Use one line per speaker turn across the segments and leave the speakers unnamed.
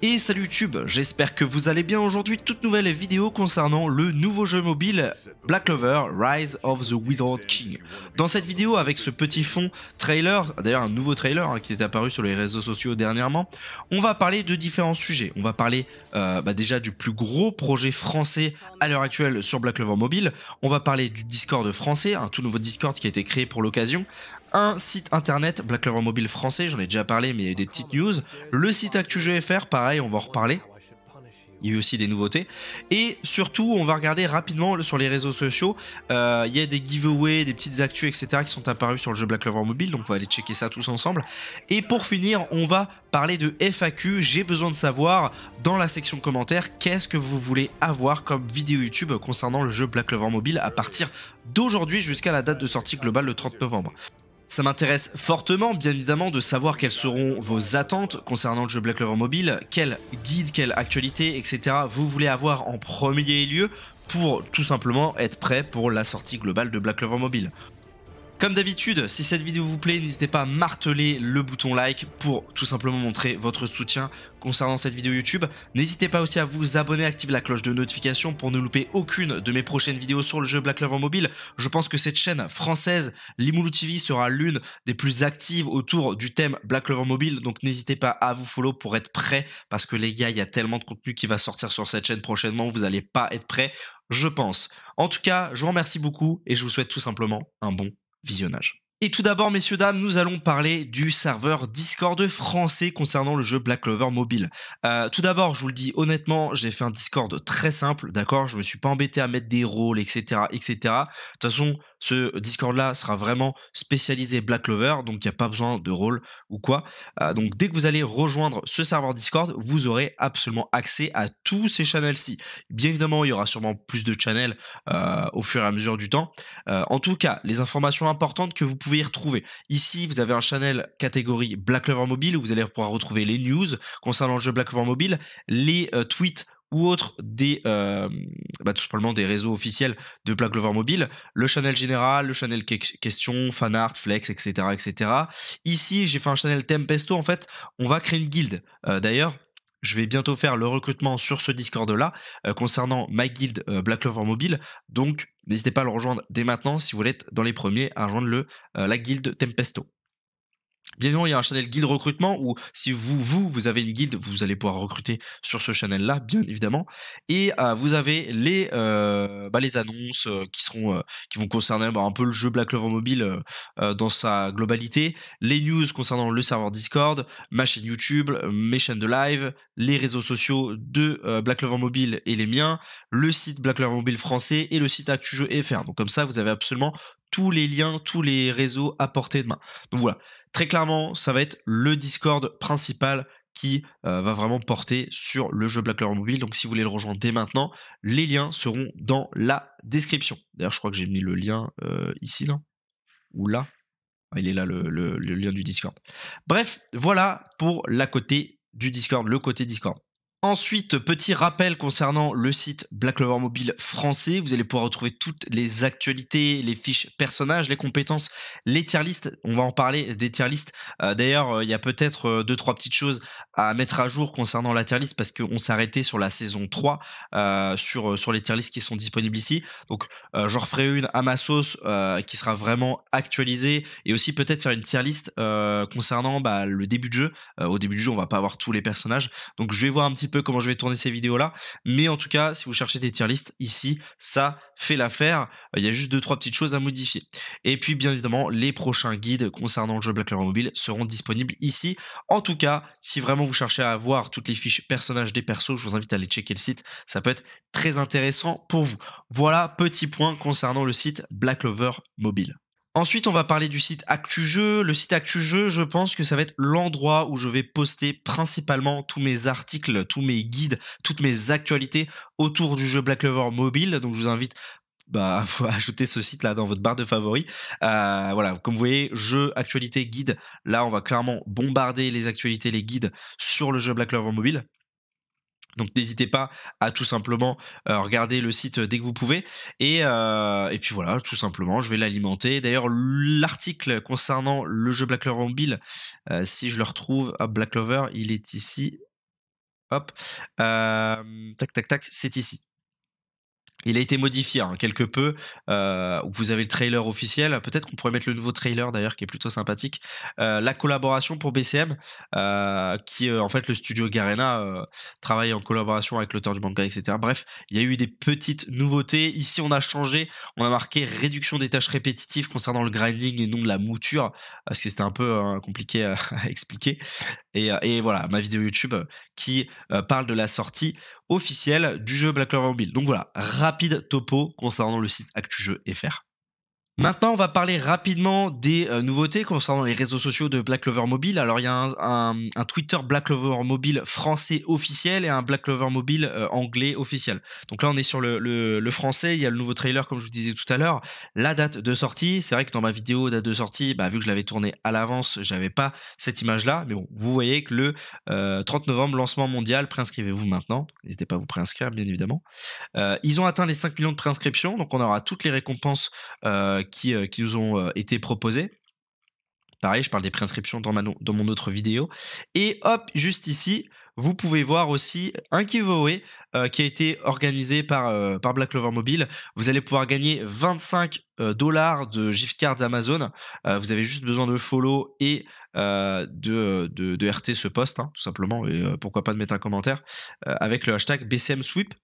Et salut YouTube, j'espère que vous allez bien aujourd'hui. Toute nouvelle vidéo concernant le nouveau jeu mobile Black Clover Rise of the Wizard King. Dans cette vidéo, avec ce petit fond trailer, d'ailleurs un nouveau trailer hein, qui est apparu sur les réseaux sociaux dernièrement, on va parler de différents sujets. On va parler euh, bah, déjà du plus gros projet français à l'heure actuelle sur Black Clover Mobile. On va parler du Discord français, un tout nouveau Discord qui a été créé pour l'occasion un site internet, Black Clover Mobile français, j'en ai déjà parlé, mais il y a eu des petites news. Le site ActuGFR, pareil, on va en reparler. Il y a eu aussi des nouveautés. Et surtout, on va regarder rapidement sur les réseaux sociaux. Euh, il y a des giveaways, des petites actus, etc. qui sont apparus sur le jeu Black Clover Mobile. Donc, on va aller checker ça tous ensemble. Et pour finir, on va parler de FAQ. J'ai besoin de savoir, dans la section commentaires, qu'est-ce que vous voulez avoir comme vidéo YouTube concernant le jeu Black Clover Mobile à partir d'aujourd'hui jusqu'à la date de sortie globale le 30 novembre. Ça m'intéresse fortement, bien évidemment, de savoir quelles seront vos attentes concernant le jeu Black Clover Mobile, quel guide, quelle actualité, etc. vous voulez avoir en premier lieu pour tout simplement être prêt pour la sortie globale de Black Clover Mobile. Comme d'habitude, si cette vidéo vous plaît, n'hésitez pas à marteler le bouton like pour tout simplement montrer votre soutien concernant cette vidéo YouTube. N'hésitez pas aussi à vous abonner, activer la cloche de notification pour ne louper aucune de mes prochaines vidéos sur le jeu Black Clover Mobile. Je pense que cette chaîne française, Limoulou TV, sera l'une des plus actives autour du thème Black Clover Mobile, donc n'hésitez pas à vous follow pour être prêt, parce que les gars, il y a tellement de contenu qui va sortir sur cette chaîne prochainement, vous n'allez pas être prêt, je pense. En tout cas, je vous remercie beaucoup et je vous souhaite tout simplement un bon visionnage. Et tout d'abord, messieurs, dames, nous allons parler du serveur Discord français concernant le jeu Black Clover mobile. Euh, tout d'abord, je vous le dis honnêtement, j'ai fait un Discord très simple, d'accord Je me suis pas embêté à mettre des rôles, etc., etc. De toute façon, ce Discord-là sera vraiment spécialisé Black Clover, donc il n'y a pas besoin de rôle ou quoi. Euh, donc dès que vous allez rejoindre ce serveur Discord, vous aurez absolument accès à tous ces channels-ci. Bien évidemment, il y aura sûrement plus de channels euh, au fur et à mesure du temps. Euh, en tout cas, les informations importantes que vous pouvez y retrouver. Ici, vous avez un channel catégorie Black Clover Mobile où vous allez pouvoir retrouver les news concernant le jeu Black Clover Mobile, les tweets ou autre des euh, bah, tout simplement des réseaux officiels de Black Lover Mobile, le channel général, le channel question, fanart, flex, etc., etc. Ici, j'ai fait un channel Tempesto. En fait, on va créer une guilde. Euh, d'ailleurs, je vais bientôt faire le recrutement sur ce Discord là euh, concernant ma guilde Black Lover Mobile. Donc, n'hésitez pas à le rejoindre dès maintenant si vous voulez être dans les premiers à rejoindre le la guilde Tempesto. Bien évidemment, il y a un channel Guild recrutement où si vous, vous, vous avez une guild, vous allez pouvoir recruter sur ce channel-là, bien évidemment. Et euh, vous avez les, euh, bah, les annonces euh, qui seront, qui vont concerner bah, un peu le jeu Black Clover Mobile dans sa globalité, les news concernant le serveur Discord, ma chaîne YouTube, mes chaînes de live, les réseaux sociaux de Black Clover Mobile et les miens, le site Black Clover Mobile français et le site ActuJeu.fr. Donc comme ça, vous avez absolument tous les liens, tous les réseaux à portée de main. Donc voilà. Très clairement, ça va être le Discord principal qui euh, va vraiment porter sur le jeu Black Clover Mobile. Donc si vous voulez le rejoindre dès maintenant, les liens seront dans la description. D'ailleurs, je crois que j'ai mis le lien euh, ici, là. Ou là. Ah, il est là, le, le lien du Discord. Bref, voilà pour la côté du Discord, le côté Discord. Ensuite, petit rappel concernant le site Black Clover Mobile français. Vous allez pouvoir retrouver toutes les actualités, les fiches personnages, les compétences, les tier lists. On va en parler des tier lists. Euh, d'ailleurs, euh, il y a peut-être euh, deux trois petites choses à mettre à jour concernant la tier list parce qu'on arrêté sur la saison 3 euh, sur, euh, sur les tier list qui sont disponibles ici. Donc je euh, j'en referai une à ma sauce qui sera vraiment actualisée et aussi peut-être faire une tier list concernant bah, le début de jeu. au début du jeu, on va pas avoir tous les personnages. Donc je vais voir un petit peu comment je vais tourner ces vidéos-là. Mais en tout cas, si vous cherchez des tier list ici, ça fait l'affaire. Il y a juste deux trois petites choses à modifier. Et puis bien évidemment, les prochains guides concernant le jeu Black Clover Mobile seront disponibles ici. En tout cas, si vraiment vous cherchez à voir toutes les fiches personnages des persos, je vous invite à aller checker le site. Ça peut être très intéressant pour vous. Voilà, petit point concernant le site Black Lover Mobile. Ensuite, on va parler du site Jeu. Le site Actu Jeu, je pense que ça va être l'endroit où je vais poster principalement tous mes articles, tous mes guides, toutes mes actualités autour du jeu Black Clover mobile. Donc, je vous invite bah, ajouter ce site-là dans votre barre de favoris. Euh, voilà, comme vous voyez, jeu actualités, guide Là, on va clairement bombarder les actualités, les guides sur le jeu Black Clover Mobile. Donc n'hésitez pas à tout simplement euh, regarder le site dès que vous pouvez. Euh, et, puis voilà, tout simplement, je vais l'alimenter. D'ailleurs, l'article concernant le jeu Black Clover Mobile, si je le retrouve, à Black Clover, il est ici. Hop, tac, tac, tac, c'est ici. Il a été modifié hein, quelque peu. Euh, vous avez le trailer officiel. Peut-être qu'on pourrait mettre le nouveau trailer d'ailleurs, qui est plutôt sympathique. Euh, la collaboration pour BCM, euh, qui en fait le studio Garena travaille en collaboration avec l'auteur du manga, etc. Bref, il y a eu des petites nouveautés. Ici, on a changé. On a marqué réduction des tâches répétitives concernant le grinding et non de la mouture, parce que c'était un peu hein, compliqué à expliquer. et, voilà, ma vidéo YouTube qui parle de la sortie officiel du jeu Black Clover Mobile. Donc voilà, rapide topo concernant le site Fr. Maintenant, on va parler rapidement des euh, nouveautés concernant les réseaux sociaux de Black Clover Mobile. Alors, il y a un, Twitter Black Clover Mobile français officiel et un Black Clover Mobile euh, anglais officiel. Donc là, on est sur le, français. Il y a le nouveau trailer, comme je vous disais tout à l'heure. La date de sortie. C'est vrai que dans ma vidéo date de sortie, bah, vu que je l'avais tournée à l'avance, j'avais pas cette image-là. Mais bon, vous voyez que le 30 euh, novembre, lancement mondial. Préinscrivez-vous maintenant. N'hésitez pas à vous préinscrire, bien évidemment. ils ont atteint les 5 millions de préinscriptions. Donc, on aura toutes les récompenses euh, qui, nous ont euh, été proposés. Pareil, je parle des préinscriptions dans, ma, dans mon autre vidéo. Et hop, juste ici, vous pouvez voir aussi un giveaway euh, qui a été organisé par, par Black Clover Mobile. Vous allez pouvoir gagner 25 dollars de gift cards Amazon. vous avez juste besoin de follow et de, RT ce post, hein, tout simplement. Et pourquoi pas de mettre un commentaire avec le hashtag BCMSweep.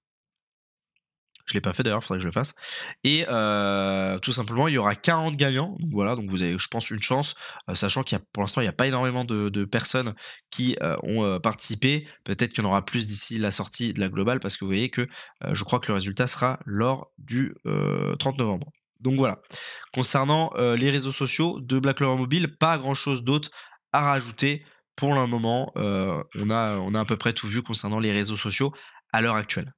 Je l'ai pas fait d'ailleurs, il faudrait que je le fasse. Et euh, tout simplement, il y aura 40 gagnants. Donc voilà, donc vous avez, je pense, une chance, euh, sachant qu'il y a, pour l'instant, il n'y a pas énormément de, personnes qui euh, ont participé. Peut-être qu'il y en aura plus d'ici la sortie de la globale, parce que vous voyez que je crois que le résultat sera lors du 30 novembre. Donc voilà. Concernant les réseaux sociaux de Black Clover Mobile, pas grand-chose d'autre à rajouter. Pour le moment, on, a, on a à peu près tout vu concernant les réseaux sociaux à l'heure actuelle.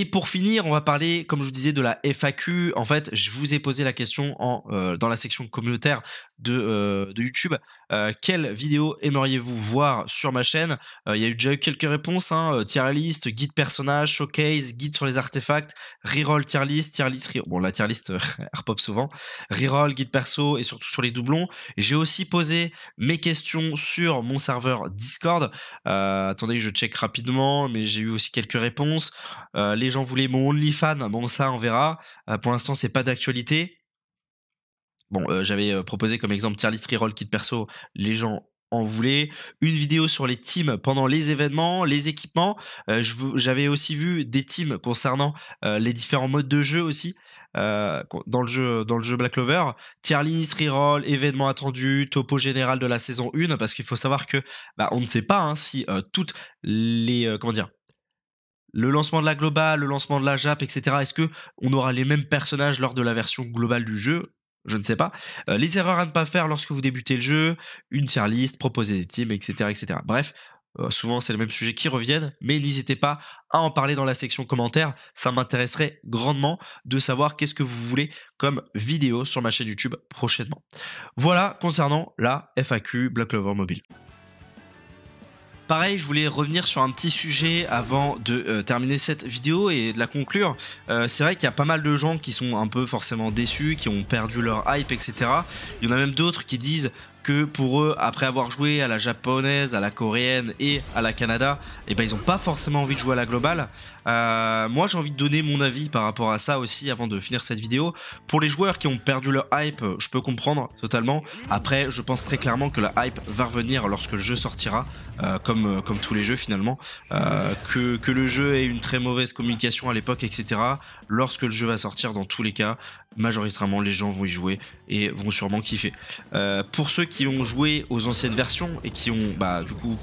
Et pour finir, on va parler, comme je vous disais, de la FAQ. En fait, je vous ai posé la question en, euh, dans la section communautaire euh, de, YouTube. Euh, quelle vidéo aimeriez-vous voir sur ma chaîne euh, Il y a eu déjà eu quelques réponses hein, tier list, guide personnage, showcase, guide sur les artefacts, reroll tier list, tier list. bon, la tier list repop souvent. Reroll, guide perso et surtout sur les doublons. J'ai aussi posé mes questions sur mon serveur Discord. attendez que je check rapidement, mais j'ai eu aussi quelques réponses. les gens voulaient mon fan, Bon, ça, on verra. pour l'instant, c'est pas d'actualité. Bon, euh, j'avais euh, proposé comme exemple tier list reroll kit perso, les gens en voulaient. Une vidéo sur les teams pendant les événements, les équipements. Euh, j'avais aussi vu des teams concernant euh, les différents modes de jeu aussi. dans le jeu dans le jeu Black Clover, tier list, reroll, événement attendu, topo général de la saison 1 parce qu'il faut savoir que bah, on ne sait pas hein, si toutes les comment dire le lancement de la globale, le lancement de la JAP, etc. Est-ce que on aura les mêmes personnages lors de la version globale du jeu je ne sais pas. Euh, les erreurs à ne pas faire lorsque vous débutez le jeu, une tier list, proposer des teams, etc. etc. Bref, euh, souvent c'est le même sujet qui reviennent, mais n'hésitez pas à en parler dans la section commentaires. Ça m'intéresserait grandement de savoir qu'est-ce que vous voulez comme vidéo sur ma chaîne YouTube prochainement. Voilà concernant la FAQ Black Clover Mobile. Pareil, je voulais revenir sur un petit sujet avant de euh, terminer cette vidéo et de la conclure. Euh, c'est vrai qu'il y a pas mal de gens qui sont un peu forcément déçus, qui ont perdu leur hype, etc. Il y en a même d'autres qui disent que pour eux, après avoir joué à la japonaise, à la coréenne et à la Canada, et eh ben, ils ont pas forcément envie de jouer à la globale. Euh, moi, j'ai envie de donner mon avis par rapport à ça aussi avant de finir cette vidéo. Pour les joueurs qui ont perdu leur hype, je peux comprendre totalement. Après, je pense très clairement que la hype va revenir lorsque le jeu sortira, euh, comme, euh, comme tous les jeux finalement. que, que le jeu ait une très mauvaise communication à l'époque, etc. Lorsque le jeu va sortir, dans tous les cas, majoritairement les gens vont y jouer et vont sûrement kiffer. Euh, pour ceux qui ont joué aux anciennes versions et qui ont bah du coup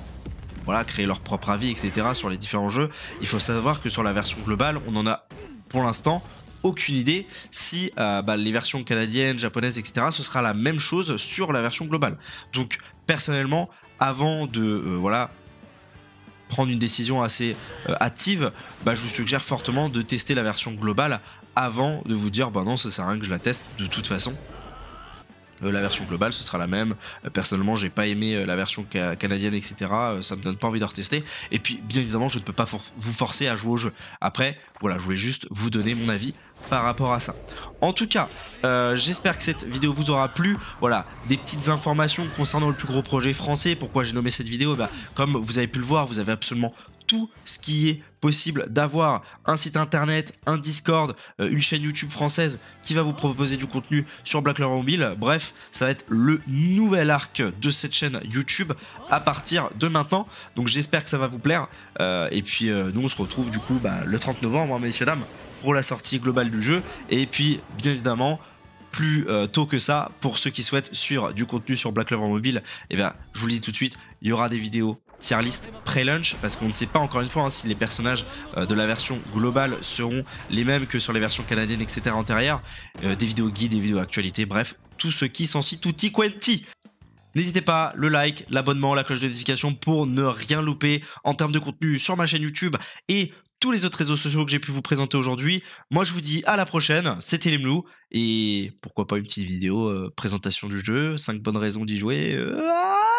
voilà créé leur propre avis etc sur les différents jeux, il faut savoir que sur la version globale on en a pour l'instant aucune idée si euh, bah, les versions canadiennes, japonaises etc ce sera la même chose sur la version globale. Donc personnellement avant de euh, voilà prendre une décision assez active hâtive, bah, je vous suggère fortement de tester la version globale avant de vous dire bah non ça sert à rien que je la teste de toute façon euh, la version globale ce sera la même euh, personnellement j'ai pas aimé euh, la version canadienne etc ça me donne pas envie de retester et puis bien évidemment je ne peux pas vous forcer à jouer au jeu après voilà je voulais juste vous donner mon avis par rapport à ça en tout cas j'espère que cette vidéo vous aura plu voilà des petites informations concernant le plus gros projet français pourquoi j'ai nommé cette vidéo bah, comme vous avez pu le voir vous avez absolument tout ce qui est possible d'avoir un site internet, un Discord, euh, une chaîne YouTube française qui va vous proposer du contenu sur Black Clover Mobile. Bref, ça va être le nouvel arc de cette chaîne YouTube à partir de maintenant. Donc j'espère que ça va vous plaire. Euh, et puis euh, nous on se retrouve du coup bah, le 30 novembre, hein, messieurs dames, pour la sortie globale du jeu. Et puis bien évidemment plus tôt que ça pour ceux qui souhaitent suivre du contenu sur Black Clover Mobile. eh bien, je vous le dis tout de suite, il y aura des vidéos tier list pré lunch parce qu'on ne sait pas encore une fois hein, si les personnages euh, de la version globale seront les mêmes que sur les versions canadiennes etc antérieures euh, des vidéos guides des vidéos actualités bref tout ce qui s'en tout tutti quanti N'hésitez pas, le like, l'abonnement, la cloche de notification pour ne rien louper en termes de contenu sur ma chaîne YouTube et tous les autres réseaux sociaux que j'ai pu vous présenter aujourd'hui. Moi, je vous dis à la prochaine. C'était les Lemlou et pourquoi pas une petite vidéo euh, présentation du jeu, 5 bonnes raisons d'y jouer. Ah